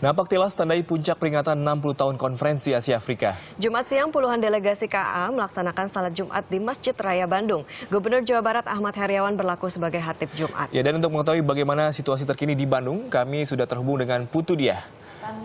Nampak tilas tandai puncak peringatan 60 tahun konferensi Asia Afrika. Jumat siang puluhan delegasi KA melaksanakan salat Jumat di Masjid Raya Bandung. Gubernur Jawa Barat Ahmad Heriawan berlaku sebagai hatib Jumat. Ya dan untuk mengetahui bagaimana situasi terkini di Bandung, kami sudah terhubung dengan Putu Diah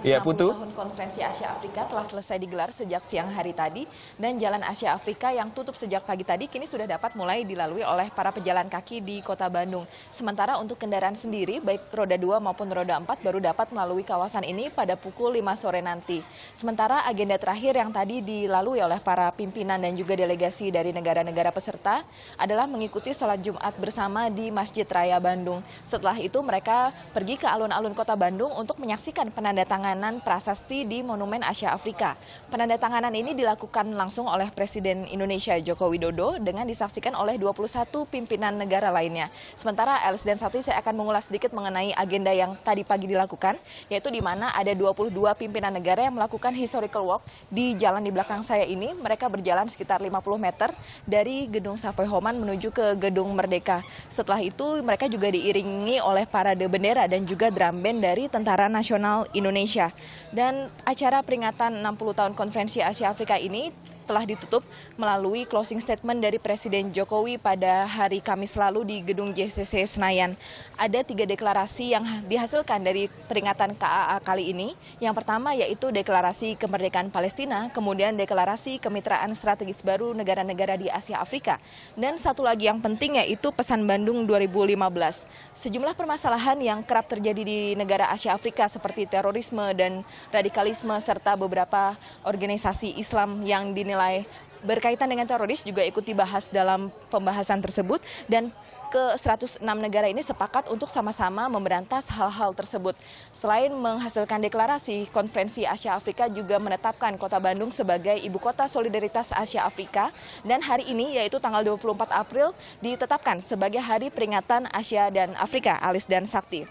peringatan ya, Putu. tahun Konferensi Asia Afrika telah selesai digelar sejak siang hari tadi dan Jalan Asia Afrika yang tutup sejak pagi tadi kini sudah dapat mulai dilalui oleh para pejalan kaki di Kota Bandung. Sementara untuk kendaraan sendiri baik roda 2 maupun roda 4 baru dapat melalui kawasan ini pada pukul 5 sore nanti. Sementara agenda terakhir yang tadi dilalui oleh para pimpinan dan juga delegasi dari negara-negara peserta adalah mengikuti sholat Jumat bersama di Masjid Raya Bandung. Setelah itu mereka pergi ke alun-alun Kota Bandung untuk menyaksikan penandatanganan penandatanganan prasasti di Monumen Asia Afrika. Penandatanganan ini dilakukan langsung oleh Presiden Indonesia Joko Widodo dengan disaksikan oleh 21 pimpinan negara lainnya. Sementara Els dan Sati saya akan mengulas sedikit mengenai agenda yang tadi pagi dilakukan, yaitu di mana ada 22 pimpinan negara yang melakukan historical walk di jalan di belakang saya ini. Mereka berjalan sekitar 50 meter dari Gedung Savoy Homan menuju ke Gedung Merdeka. Setelah itu mereka juga diiringi oleh parade bendera dan juga drum band dari Tentara Nasional Indonesia. Indonesia. Dan acara peringatan 60 tahun Konferensi Asia Afrika ini telah ditutup melalui closing statement dari Presiden Jokowi pada hari Kamis lalu di gedung JCC Senayan. Ada tiga deklarasi yang dihasilkan dari peringatan KAA kali ini. Yang pertama yaitu deklarasi kemerdekaan Palestina, kemudian deklarasi kemitraan strategis baru negara-negara di Asia Afrika. Dan satu lagi yang penting yaitu pesan Bandung 2015. Sejumlah permasalahan yang kerap terjadi di negara Asia Afrika seperti terorisme dan radikalisme serta beberapa organisasi Islam yang dinilai dinilai berkaitan dengan teroris juga ikut dibahas dalam pembahasan tersebut dan ke 106 negara ini sepakat untuk sama-sama memberantas hal-hal tersebut. Selain menghasilkan deklarasi, konferensi Asia Afrika juga menetapkan kota Bandung sebagai ibu kota solidaritas Asia Afrika dan hari ini yaitu tanggal 24 April ditetapkan sebagai hari peringatan Asia dan Afrika, Alis dan Sakti.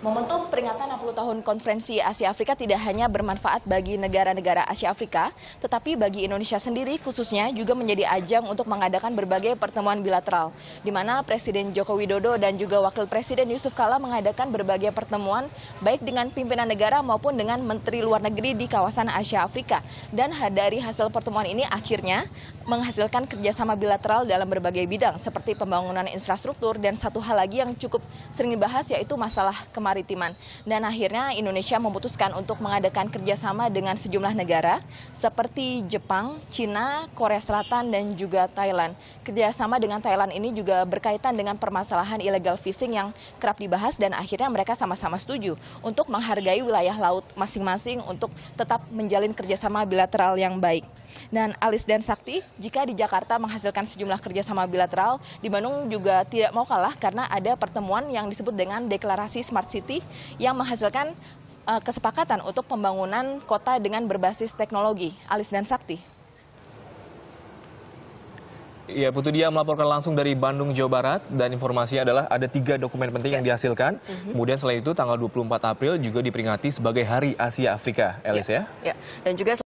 Momentum peringatan 60 tahun Konferensi Asia Afrika tidak hanya bermanfaat bagi negara-negara Asia Afrika, tetapi bagi Indonesia sendiri khususnya juga menjadi ajang untuk mengadakan berbagai pertemuan bilateral, di mana Presiden Joko Widodo dan juga Wakil Presiden Yusuf Kala mengadakan berbagai pertemuan baik dengan pimpinan negara maupun dengan Menteri Luar Negeri di kawasan Asia Afrika. Dan dari hasil pertemuan ini akhirnya menghasilkan kerjasama bilateral dalam berbagai bidang seperti pembangunan infrastruktur dan satu hal lagi yang cukup sering dibahas yaitu masalah kemarin kemaritiman. Dan akhirnya Indonesia memutuskan untuk mengadakan kerjasama dengan sejumlah negara seperti Jepang, Cina, Korea Selatan, dan juga Thailand. Kerjasama dengan Thailand ini juga berkaitan dengan permasalahan illegal fishing yang kerap dibahas dan akhirnya mereka sama-sama setuju untuk menghargai wilayah laut masing-masing untuk tetap menjalin kerjasama bilateral yang baik. Dan Alis dan Sakti, jika di Jakarta menghasilkan sejumlah kerjasama bilateral, di Bandung juga tidak mau kalah karena ada pertemuan yang disebut dengan Deklarasi Smart City City yang menghasilkan uh, kesepakatan untuk pembangunan kota dengan berbasis teknologi. Alis dan Sakti. Ya, Putu Dia melaporkan langsung dari Bandung, Jawa Barat. Dan informasinya adalah ada tiga dokumen penting yang iya. dihasilkan. Mm-hmm. Kemudian selain itu tanggal 24 April juga diperingati sebagai Hari Asia Afrika, Elis iya. ya. ya. ya. Dan juga